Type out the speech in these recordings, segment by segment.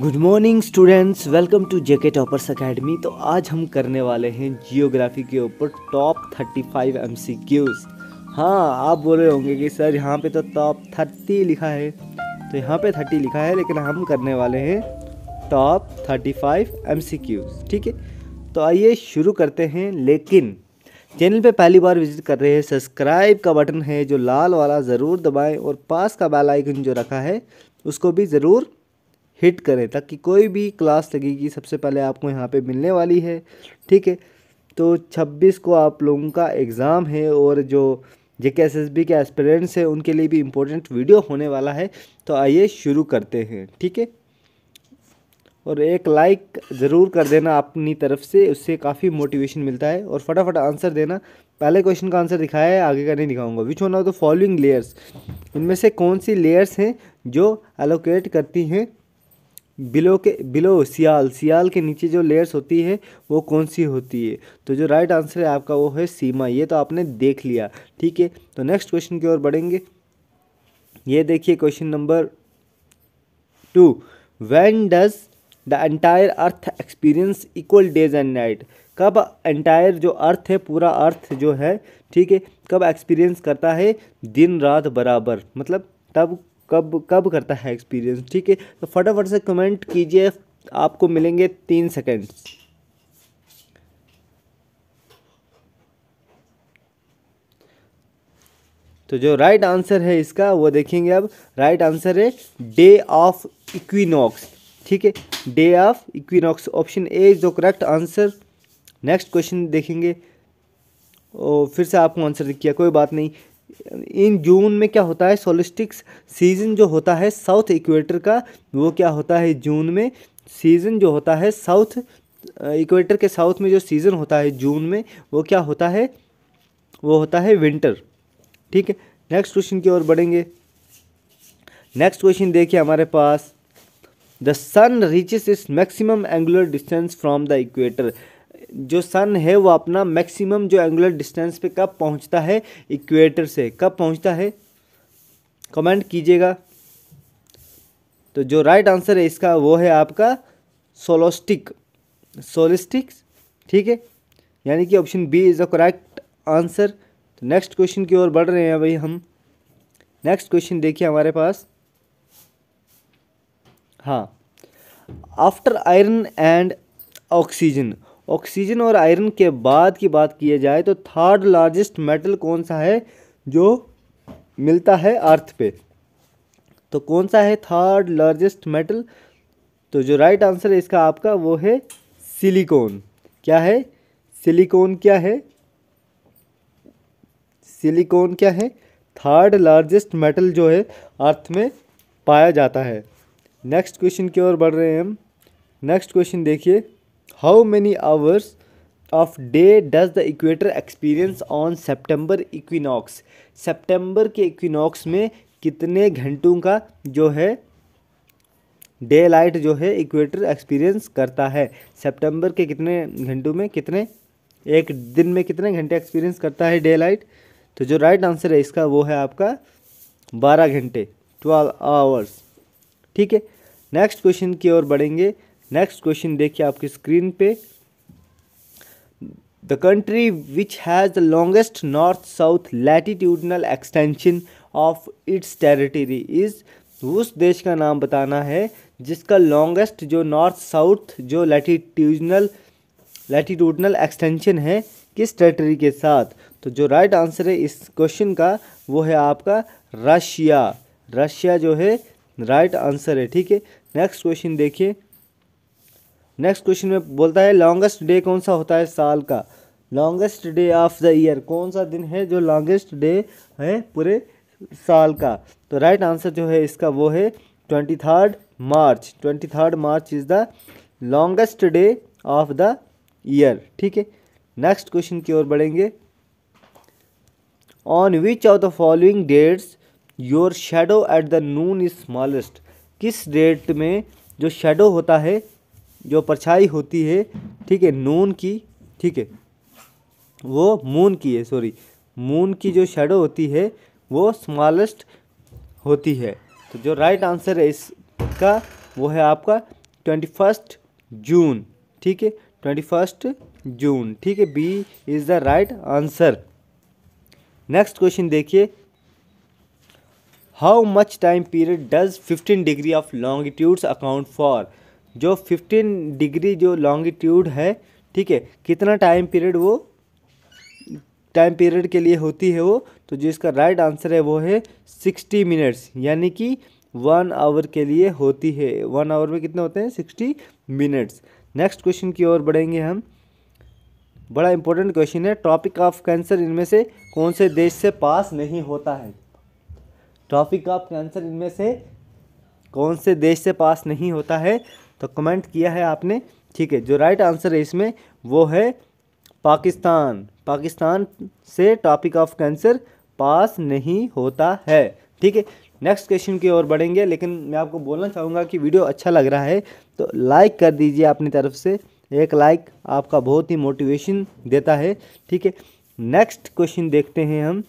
good morning students welcome to JK toppers academy तो आज हम करने वाले हैं जियोग्राफी के ऊपर टॉप 35 क्यूज़ हाँ आप बोल रहे होंगे कि सर यहाँ पे तो टॉप 30 लिखा है तो यहाँ पे 30 लिखा है लेकिन हम करने वाले हैं टॉप 35 क्यूज ठीक है तो आइए शुरू करते हैं लेकिन चैनल पे पहली बार विजिट कर रहे हैं सब्सक्राइब का बटन है जो लाल वाला ज़रूर दबाएँ और पास का बेल आइकन जो रखा है उसको भी ज़रूर हिट करें ताकि कोई भी क्लास लगेगी सबसे पहले आपको यहाँ पे मिलने वाली है ठीक है तो 26 को आप लोगों का एग्ज़ाम है और जो J K S S B K aspirants हैं उनके लिए भी इम्पोर्टेंट वीडियो होने वाला है तो आइए शुरू करते हैं ठीक है और एक लाइक ज़रूर कर देना अपनी तरफ से उससे काफ़ी मोटिवेशन मिलता है और फटाफट आंसर देना पहले क्वेश्चन का आंसर दिखाया है आगे का नहीं दिखाऊंगा which one of the following layers इनमें से कौन सी लेयर्स हैं जो एलोकेट करती हैं बिलो के बिलो सियाल सियाल के नीचे जो लेयर्स होती है वो कौन सी होती है तो जो राइट आंसर है आपका वो है सीमा ये तो आपने देख लिया ठीक है तो नेक्स्ट क्वेश्चन की ओर बढ़ेंगे ये देखिए question number two when does the entire earth experience equal days and night कब एंटायर जो अर्थ है पूरा अर्थ जो है ठीक है कब एक्सपीरियंस करता है दिन रात बराबर मतलब तब कब कब करता है एक्सपीरियंस ठीक है तो फटाफट से कमेंट कीजिए आपको मिलेंगे तीन सेकेंड तो जो राइट आंसर है इसका वो देखेंगे अब राइट आंसर है डे ऑफ इक्विनॉक्स ठीक है day of equinox option A is the correct answer next question देखेंगे और फिर से आपको आंसर किया कोई बात नहीं इन जून में क्या होता है सोलिस्टिक्स सीजन जो होता है साउथ इक्वेटर का वो क्या होता है जून में सीजन जो होता है साउथ इक्वेटर के साउथ में जो सीज़न होता है जून में वो क्या होता है वो होता है विंटर ठीक है नेक्स्ट क्वेश्चन की ओर बढ़ेंगे नेक्स्ट क्वेश्चन देखिए हमारे पास the sun reaches is maximum angular distance from the equator जो सन है वो अपना मैक्सिमम जो एंगुलर डिस्टेंस पे कब पहुंचता है इक्वेटर से कब पहुंचता है कमेंट कीजिएगा तो जो राइट right आंसर है इसका वो है आपका सोलोस्टिक सोलिस्टिक ठीक है यानी कि option B is the correct answer तो नेक्स्ट क्वेश्चन की ओर बढ़ रहे हैं भाई हम नेक्स्ट क्वेश्चन देखिए हमारे पास हाँ after iron and oxygen oxygen और आयरन के बाद की बात की जाए तो थर्ड लार्जेस्ट मेटल कौन सा है जो मिलता है अर्थ पे तो कौन सा है थर्ड लार्जेस्ट मेटल तो जो राइट right आंसर है इसका आपका वो है सिलिकॉन क्या है सिलिकॉन क्या है सिलिकॉन क्या है थर्ड लार्जेस्ट मेटल जो है अर्थ में पाया जाता है नेक्स्ट क्वेश्चन की ओर बढ़ रहे हैं हम नेक्स्ट क्वेश्चन देखिए how many hours of day does the equator experience on September equinox September के इक्विनॉक्स में कितने घंटों का जो है डे लाइट जो है इक्वेटर एक्सपीरियंस करता है सेप्टेम्बर के कितने घंटों में कितने एक दिन में कितने घंटे एक्सपीरियंस करता है डे लाइट तो जो राइट आंसर है इसका वो है आपका बारह घंटे ट्वेल्व आवर्स ठीक है नेक्स्ट क्वेश्चन की ओर बढ़ेंगे नेक्स्ट क्वेश्चन देखिए आपकी स्क्रीन पे the country which has the longest north south latitudinal extension of its territory is उस देश का नाम बताना है जिसका लॉन्गेस्ट जो नॉर्थ साउथ जो लैटिट्यूजनल लैटिट्यूडनल एक्सटेंशन है किस टेरिटरी के साथ तो जो राइट right आंसर है इस क्वेश्चन का वो है आपका रशिया रशिया जो है राइट right आंसर है ठीक है नेक्स्ट क्वेश्चन देखिए नेक्स्ट क्वेश्चन में बोलता है लॉन्गेस्ट डे कौन सा होता है साल का longest day of the year कौन सा दिन है जो लॉन्गेस्ट डे है पूरे साल का तो राइट right आंसर जो है इसका वो है twenty third March twenty third March is the longest day of the year ठीक है नेक्स्ट क्वेश्चन की ओर बढ़ेंगे on which of the following dates your shadow at the noon is smallest किस डेट में जो शेडो होता है जो परछाई होती है ठीक है नून की ठीक है वो मून की है सॉरी मून की जो शेडो होती है वो स्मॉलेस्ट होती है तो जो राइट आंसर है इसका वो है आपका ट्वेंटी फर्स्ट जून ठीक है ट्वेंटी फर्स्ट जून ठीक है B is the right answer next question देखिए how much time period does fifteen degree of longitudes account for जो 15 डिग्री जो लॉन्गिट्यूड है ठीक है कितना टाइम पीरियड वो टाइम पीरियड के लिए होती है वो तो जो इसका राइट आंसर है वो है सिक्सटी मिनट्स यानी कि वन आवर के लिए होती है वन आवर में कितने होते हैं सिक्सटी मिनट्स नेक्स्ट क्वेश्चन की ओर बढ़ेंगे हम बड़ा इंपॉर्टेंट क्वेश्चन है टॉपिक ऑफ कैंसर इनमें से कौन से देश से पास नहीं होता है टॉपिक ऑफ कैंसर इनमें से कौन से देश से पास नहीं होता है तो कमेंट किया है आपने ठीक है जो राइट आंसर है इसमें वो है पाकिस्तान पाकिस्तान से टॉपिक ऑफ कैंसर पास नहीं होता है ठीक है नेक्स्ट क्वेश्चन की ओर बढ़ेंगे लेकिन मैं आपको बोलना चाहूँगा कि वीडियो अच्छा लग रहा है तो लाइक कर दीजिए अपनी तरफ से एक लाइक आपका बहुत ही मोटिवेशन देता है ठीक है नेक्स्ट क्वेश्चन देखते हैं हम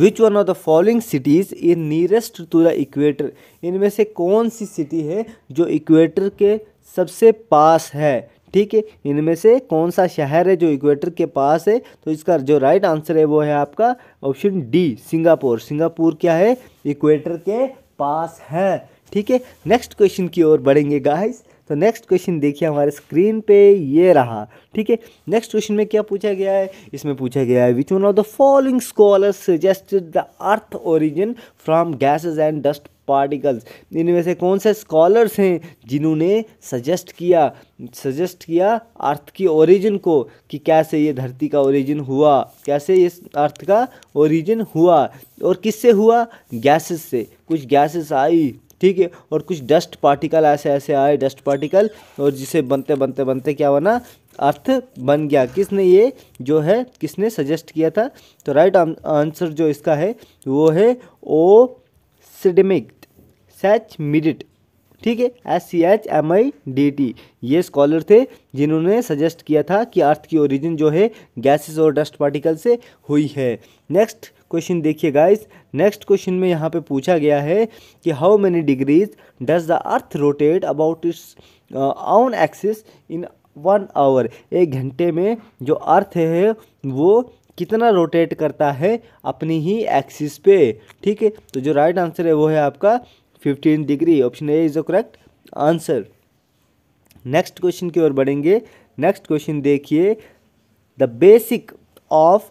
which one of the following cities is nearest to the equator इनमें से कौन सी सिटी है जो इक्वेटर के सबसे पास है ठीक है इनमें से कौन सा शहर है जो इक्वेटर के पास है तो इसका जो राइट आंसर है वो है आपका ऑप्शन डी सिंगापुर सिंगापुर क्या है इक्वेटर के पास है ठीक है नेक्स्ट क्वेश्चन की ओर बढ़ेंगे गाइस तो नेक्स्ट क्वेश्चन देखिए हमारे स्क्रीन पे ये रहा ठीक है नेक्स्ट क्वेश्चन में क्या पूछा गया है इसमें पूछा गया है which one of the following scholars suggested the earth origin from gases and dust particles इनमें से कौन से स्कॉलर्स हैं जिन्होंने सजेस्ट किया सजेस्ट किया अर्थ की ओरिजिन को कि कैसे ये धरती का ओरिजिन हुआ कैसे इस अर्थ का ओरिजिन हुआ और किससे हुआ गैसेस से कुछ गैसेस आई ठीक है और कुछ डस्ट पार्टिकल ऐसे ऐसे आए डस्ट पार्टिकल और जिसे बनते बनते बनते क्या बना अर्थ बन गया किसने ये जो है किसने सजेस्ट किया था तो राइट आंसर जो इसका है वो है ओ सिडमिक सैच मिडिट ठीक है S C H M I D T ये स्कॉलर थे जिन्होंने सजेस्ट किया था कि अर्थ की ओरिजिन जो है गैसेस और डस्ट पार्टिकल से हुई है नेक्स्ट क्वेश्चन देखिए गाइस नेक्स्ट क्वेश्चन में यहाँ पे पूछा गया है कि how many degrees does the earth rotate about its on axis in one hour एक घंटे में जो अर्थ है वो कितना रोटेट करता है अपनी ही एक्सिस पे ठीक है तो जो राइट right आंसर है वो है आपका fifteen degree option A is the correct answer next question की ओर बढ़ेंगे नेक्स्ट क्वेश्चन देखिए the basic of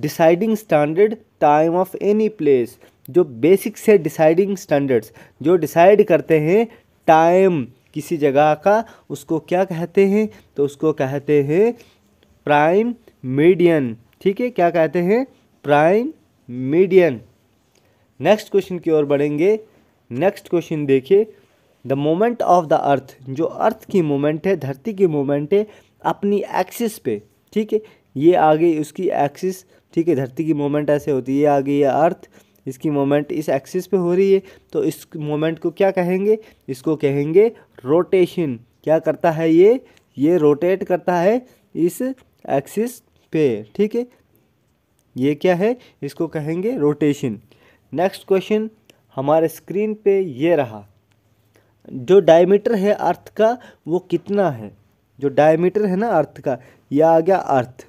deciding standard time of any place जो बेसिक से डिसाइडिंग स्टैंडर्ड्स जो डिसाइड करते हैं टाइम किसी जगह का उसको क्या कहते हैं तो उसको कहते हैं प्राइम मीडियन ठीक है क्या कहते हैं प्राइम मीडियन नेक्स्ट क्वेश्चन की ओर बढ़ेंगे नेक्स्ट क्वेश्चन देखिए the moment of the earth जो अर्थ की मोमेंट है धरती की मोमेंट है अपनी एक्सिस पे ठीक है ये आगे उसकी एक्सिस ठीक है धरती की मोमेंट ऐसे होती है आ गई है अर्थ इसकी मोमेंट इस एक्सिस पे हो रही है तो इस मोमेंट को क्या कहेंगे इसको कहेंगे रोटेशन क्या करता है ये ये रोटेट करता है इस एक्सिस पे ठीक है ये क्या है इसको कहेंगे रोटेशन नेक्स्ट क्वेश्चन हमारे स्क्रीन पे ये रहा जो डायमीटर है अर्थ का वो कितना है जो डायमीटर है ना अर्थ का यह आ गया अर्थ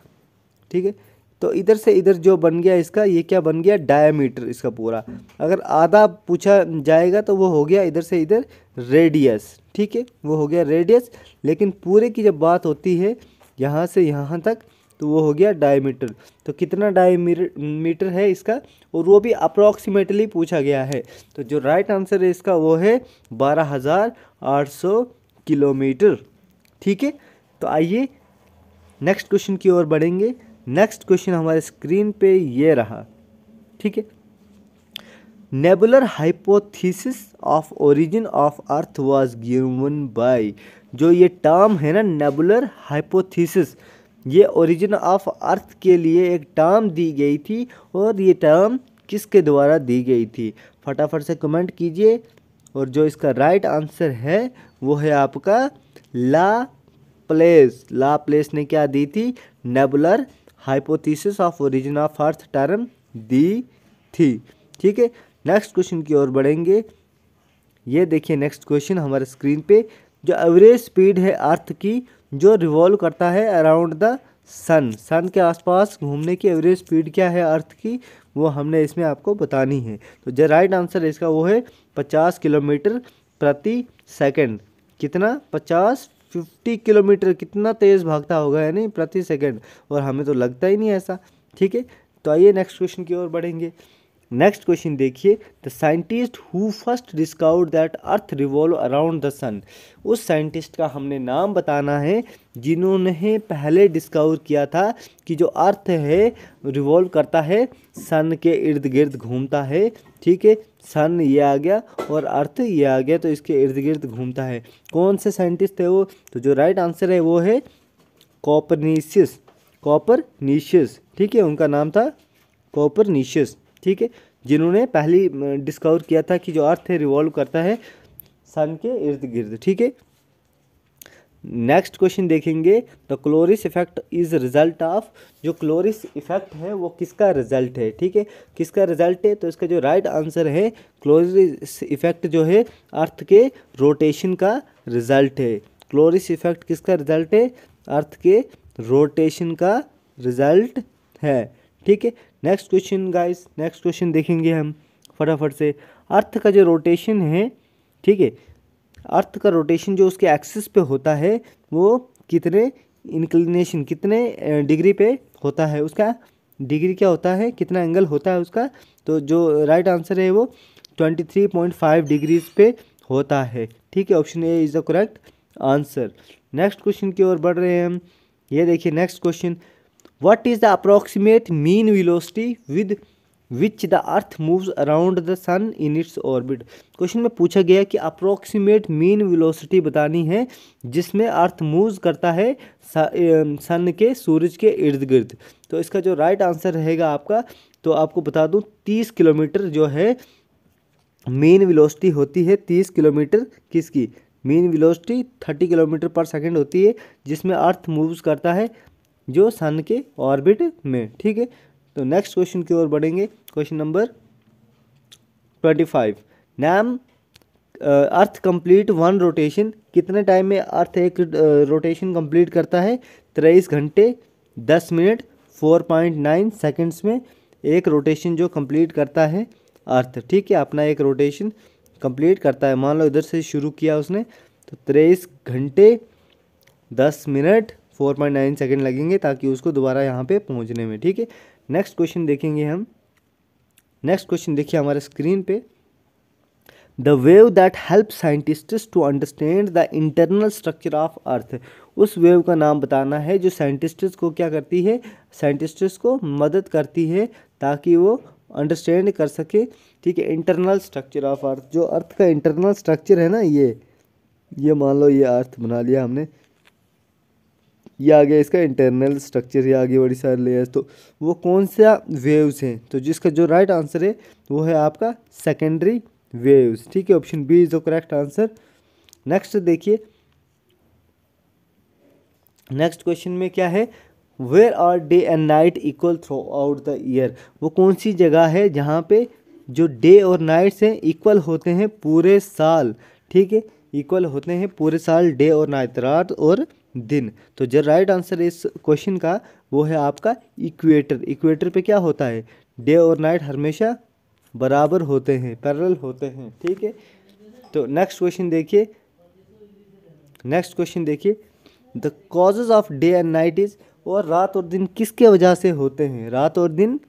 ठीक है तो इधर से इधर जो बन गया इसका ये क्या बन गया डायमीटर इसका पूरा अगर आधा पूछा जाएगा तो वो हो गया इधर से इधर रेडियस ठीक है वो हो गया रेडियस लेकिन पूरे की जब बात होती है यहाँ से यहाँ तक तो वो हो गया डायमीटर तो कितना डायमीटर है इसका और वो भी अप्रॉक्सीमेटली पूछा गया है तो जो राइट आंसर है इसका वो है बारह हज़ार आठ सौ किलोमीटर ठीक है तो आइए नेक्स्ट क्वेश्चन की ओर बढ़ेंगे नेक्स्ट क्वेश्चन हमारे स्क्रीन पे ये रहा ठीक है nebular hypothesis of origin of earth was given by जो ये टर्म है ना नेबुलर हाइपोथीसिस ये ओरिजिन ऑफ अर्थ के लिए एक टर्म दी गई थी और ये टर्म किसके द्वारा दी गई थी फटाफट से कमेंट कीजिए और जो इसका राइट right आंसर है वो है आपका ला प्लेस ला प्लेस ने क्या दी थी nebular hypothesis of origin of earth term दी थी ठीक है नेक्स्ट क्वेश्चन की ओर बढ़ेंगे ये देखिए नेक्स्ट क्वेश्चन हमारे स्क्रीन पे जो एवरेज स्पीड है अर्थ की जो रिवॉल्व करता है अराउंड द सन सन के आसपास घूमने की एवरेज स्पीड क्या है अर्थ की वो हमने इसमें आपको बतानी है तो जो राइट आंसर इसका वो है पचास किलोमीटर प्रति सेकेंड कितना पचास फिफ्टी किलोमीटर कितना तेज़ भागता होगा यानी प्रति सेकंड और हमें तो लगता ही नहीं ऐसा ठीक है तो आइए नेक्स्ट क्वेश्चन की ओर बढ़ेंगे नेक्स्ट क्वेश्चन देखिए the scientist who first discovered that earth revolve around the sun उस साइंटिस्ट का हमने नाम बताना है जिन्होंने पहले डिस्कवर किया था कि जो अर्थ है रिवॉल्व करता है सन के इर्द गिर्द घूमता है ठीक है सन ये आ गया और अर्थ ये आ गया तो इसके इर्द गिर्द घूमता है कौन से साइंटिस्ट थे वो तो जो राइट आंसर है वो है कॉपरनीशियस कॉपरनीशियस ठीक है उनका नाम था कॉपरनीशियस ठीक है जिन्होंने पहली डिस्कवर किया था कि जो अर्थ है रिवॉल्व करता है सन के इर्द गिर्द ठीक है नेक्स्ट क्वेश्चन देखेंगे the Coriolis effect is result of जो क्लोरिस इफेक्ट है वो किसका रिजल्ट है ठीक है किसका रिजल्ट है तो इसका जो राइट right आंसर है क्लोरिस इफेक्ट जो है अर्थ के रोटेशन का रिजल्ट है क्लोरिस इफेक्ट किसका रिजल्ट है अर्थ के रोटेशन का रिजल्ट है ठीक है next question guys next question देखेंगे हम फटाफट से अर्थ का जो रोटेशन है ठीक है अर्थ का रोटेशन जो उसके एक्सिस पे होता है वो कितने इंक्लिनेशन कितने डिग्री पे होता है उसका डिग्री क्या होता है कितना एंगल होता है उसका तो जो राइट आंसर है वो 23.5 डिग्रीज पे होता है ठीक है option A is the correct answer next question की ओर बढ़ रहे हैं हम ये देखिए next question what is the approximate mean velocity with which the earth moves around the sun in its orbit question में पूछा गया कि अप्रोक्सीमेट मीन विलोसिटी बतानी है जिसमें अर्थ मूव्स करता है सन के सूरज के इर्द गिर्द तो इसका जो राइट आंसर रहेगा आपका तो आपको बता दूँ तीस किलोमीटर जो है मेन विलोसिटी होती है तीस किलोमीटर किसकी मेन विलोसिटी थर्टी किलोमीटर पर सेकेंड होती है जिसमें अर्थ मूव्स करता है जो सन के ऑर्बिट में ठीक है तो नेक्स्ट क्वेश्चन की ओर बढ़ेंगे question number twenty five name earth complete one rotation कितने टाइम में अर्थ एक रोटेशन कंप्लीट करता है तेईस घंटे दस minute four point nine seconds में एक रोटेशन जो कंप्लीट करता है अर्थ ठीक है अपना एक रोटेशन कंप्लीट करता है मान लो इधर से शुरू किया उसने तो तेईस घंटे दस minute four point nine second लगेंगे ताकि उसको दोबारा यहाँ पे पहुँचने में ठीक है नेक्स्ट क्वेश्चन देखेंगे हम नेक्स्ट क्वेश्चन देखिए हमारे स्क्रीन पे the wave that help scientists to understand the internal structure of earth उस वेव का नाम बताना है जो साइंटिस्ट्स को क्या करती है साइंटिस्ट्स को मदद करती है ताकि वो अंडरस्टैंड कर सके ठीक है इंटरनल स्ट्रक्चर ऑफ अर्थ जो अर्थ का इंटरनल स्ट्रक्चर है ना ये ये मान लो ये अर्थ बना लिया हमने ये आ गया इसका इंटरनल स्ट्रक्चर ये आगे बड़ी सारी लेयर्स तो वो कौन सा वेव्स हैं तो जिसका जो राइट आंसर है वो है आपका सेकेंडरी वेव्स ठीक है option B is the correct answer next देखिए नेक्स्ट क्वेश्चन में क्या है where are day and night equal throughout the year वो कौन सी जगह है जहाँ पे जो डे और नाइट्स हैं इक्वल होते हैं पूरे साल ठीक है इक्वल होते हैं पूरे साल डे और नाइट रात और दिन तो जो राइट आंसर इस क्वेश्चन का वो है आपका इक्वेटर इक्वेटर पे क्या होता है डे और नाइट हमेशा बराबर होते हैं पैरल होते हैं ठीक है तो नेक्स्ट क्वेश्चन देखिए नेक्स्ट क्वेश्चन देखिए the causes of day and night is और रात और दिन किसके वजह से होते हैं रात और दिन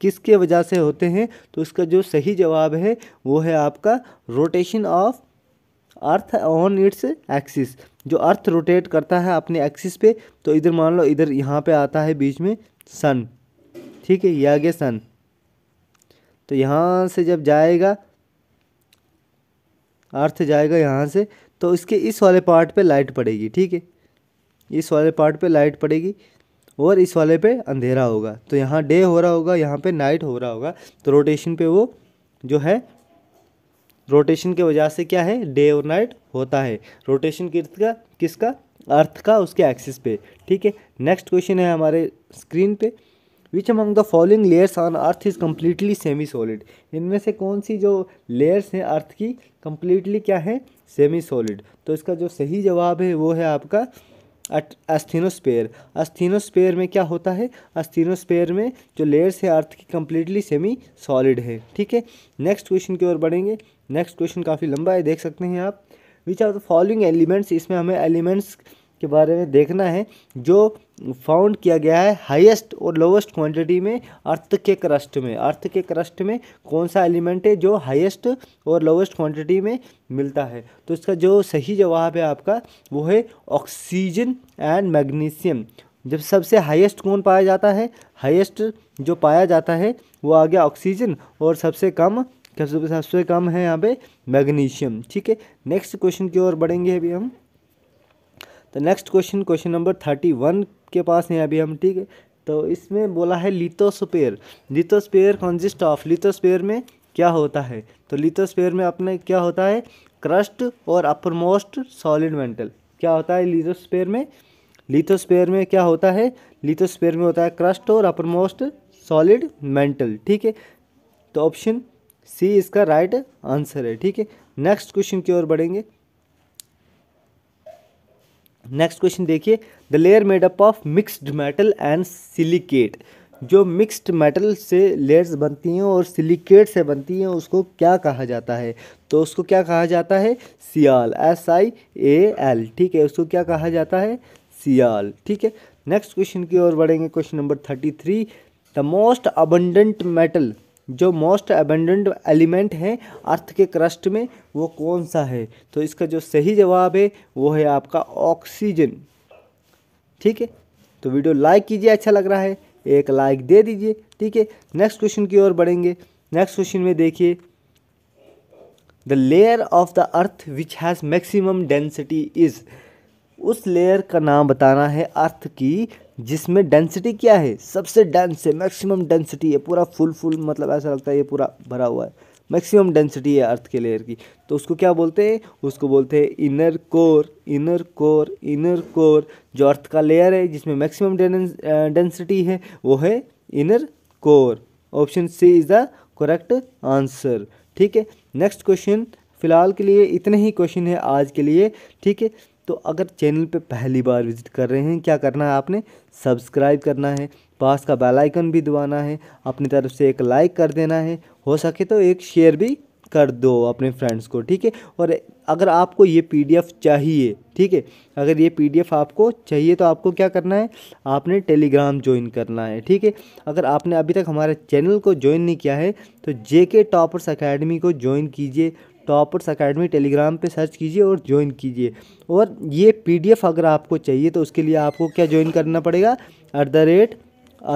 किसके वजह से होते हैं तो इसका जो सही जवाब है वो है आपका rotation of earth on its axis जो अर्थ रोटेट करता है अपने एक्सिस पे तो इधर मान लो इधर यहाँ पे आता है बीच में सन ठीक है ये आ गया सन तो यहाँ से जब जाएगा अर्थ जाएगा यहाँ से तो इसके इस वाले पार्ट पे लाइट पड़ेगी ठीक है इस वाले पार्ट पे लाइट पड़ेगी और इस वाले पे अंधेरा होगा तो यहाँ डे हो रहा होगा यहाँ पे नाइट हो रहा होगा तो रोटेशन पे वो जो है रोटेशन की वजह से क्या है डे और नाइट होता है रोटेशन किसका किसका अर्थ का उसके एक्सिस पे ठीक है नेक्स्ट क्वेश्चन है हमारे स्क्रीन पे which among the following layers on earth is completely semi solid इनमें से कौन सी जो लेयर्स हैं अर्थ की कम्प्लीटली क्या है सेमी सॉलिड तो इसका जो सही जवाब है वो है आपका अस्थिनोस्पेयर अस्थिनोस्पेयर में क्या होता है अस्थिनोस्पेयर में जो लेयर्स है अर्थ की कम्प्लीटली सेमी सॉलिड है ठीक है नेक्स्ट क्वेश्चन की ओर बढ़ेंगे नेक्स्ट क्वेश्चन काफ़ी लंबा है देख सकते हैं आप which are the following elements इसमें हमें एलिमेंट्स के बारे में देखना है जो फाउंड किया गया है हाईएस्ट और लोवेस्ट क्वांटिटी में अर्थ के क्रस्ट में अर्थ के क्रस्ट में कौन सा एलिमेंट है जो हाईएस्ट और लोवेस्ट क्वांटिटी में मिलता है तो इसका जो सही जवाब है आपका वो है ऑक्सीजन एंड मैग्नीशियम जब सबसे हाईएस्ट कौन पाया जाता है हाईएस्ट जो पाया जाता है वो आ गया ऑक्सीजन और सबसे कम क्या सबसे सौ कम है यहाँ पे मैग्नीशियम ठीक है नेक्स्ट क्वेश्चन की ओर बढ़ेंगे अभी हम तो next question question number thirty one के पास हैं अभी हम ठीक है तो इसमें बोला है lithosphere lithosphere consist of lithosphere में क्या होता है तो लिथोस्पेयर में अपने क्या होता है क्रस्ट और अपर मोस्ट सॉलिड मेंटल क्या होता है लिथोस्पेयर में लिथोस्पेयर में क्या होता है लिथोस्पेयर में होता है क्रस्ट और अपर मोस्ट सॉलिड मेंटल ठीक है तो ऑप्शन सी इसका राइट आंसर है ठीक है नेक्स्ट क्वेश्चन की ओर बढ़ेंगे नेक्स्ट क्वेश्चन देखिए the layer made up of mixed metal and silicate जो मिक्स्ड मेटल से लेयर्स बनती हैं और सिलिकेट से बनती हैं उसको क्या कहा जाता है तो उसको क्या कहा जाता है सियाल एस आई ए एल ठीक है उसको क्या कहा जाता है सियाल ठीक है नेक्स्ट क्वेश्चन की ओर बढ़ेंगे question number thirty three the most abundant metal जो मोस्ट एबेंडेंट एलिमेंट है अर्थ के क्रस्ट में वो कौन सा है तो इसका जो सही जवाब है वो है आपका ऑक्सीजन ठीक है तो वीडियो लाइक कीजिए अच्छा लग रहा है एक लाइक दे दीजिए ठीक है नेक्स्ट क्वेश्चन की ओर बढ़ेंगे नेक्स्ट क्वेश्चन में देखिए the layer of the earth which has maximum density is उस लेयर का नाम बताना है अर्थ की जिसमें डेंसिटी क्या है सबसे डेंस है मैक्सिमम डेंसिटी है पूरा फुल फुल मतलब ऐसा लगता है ये पूरा भरा हुआ है मैक्सिमम डेंसिटी है अर्थ के लेयर की तो उसको क्या बोलते हैं उसको बोलते हैं inner core inner core inner core जो अर्थ का लेयर है जिसमें मैक्सिमम डेंसिटी है वो है inner core option C is the correct answer ठीक है नेक्स्ट क्वेश्चन फिलहाल के लिए इतने ही क्वेश्चन है आज के लिए ठीक है तो अगर चैनल पे पहली बार विजिट कर रहे हैं क्या करना है आपने सब्सक्राइब करना है पास का बेल आइकन भी दबाना है अपनी तरफ से एक लाइक कर देना है हो सके तो एक शेयर भी कर दो अपने फ्रेंड्स को ठीक है और अगर आपको ये पीडीएफ चाहिए ठीक है अगर ये पीडीएफ आपको चाहिए तो आपको क्या करना है आपने टेलीग्राम ज्वाइन करना है ठीक है अगर आपने अभी तक हमारे चैनल को ज्वाइन नहीं किया है तो जे के टॉपर्स अकेडमी को ज्वाइन कीजिए टॉपर्स अकेडमी टेलीग्राम पे सर्च कीजिए और ज्वाइन कीजिए और ये पीडीएफ अगर आपको चाहिए तो उसके लिए आपको क्या ज्वाइन करना पड़ेगा at the rate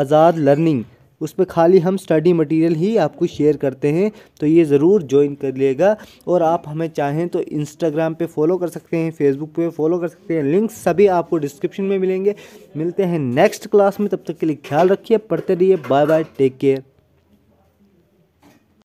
Azad learning उस पर खाली हम स्टडी मटेरियल ही आपको शेयर करते हैं तो ये ज़रूर ज्वाइन कर लिएगा और आप हमें चाहें तो इंस्टाग्राम पे फॉलो कर सकते हैं फेसबुक पे फॉलो कर सकते हैं लिंक्स सभी आपको डिस्क्रिप्शन में मिलेंगे मिलते हैं नेक्स्ट क्लास में तब तक के लिए ख्याल रखिए पढ़ते रहिए बाय बाय टेक केयर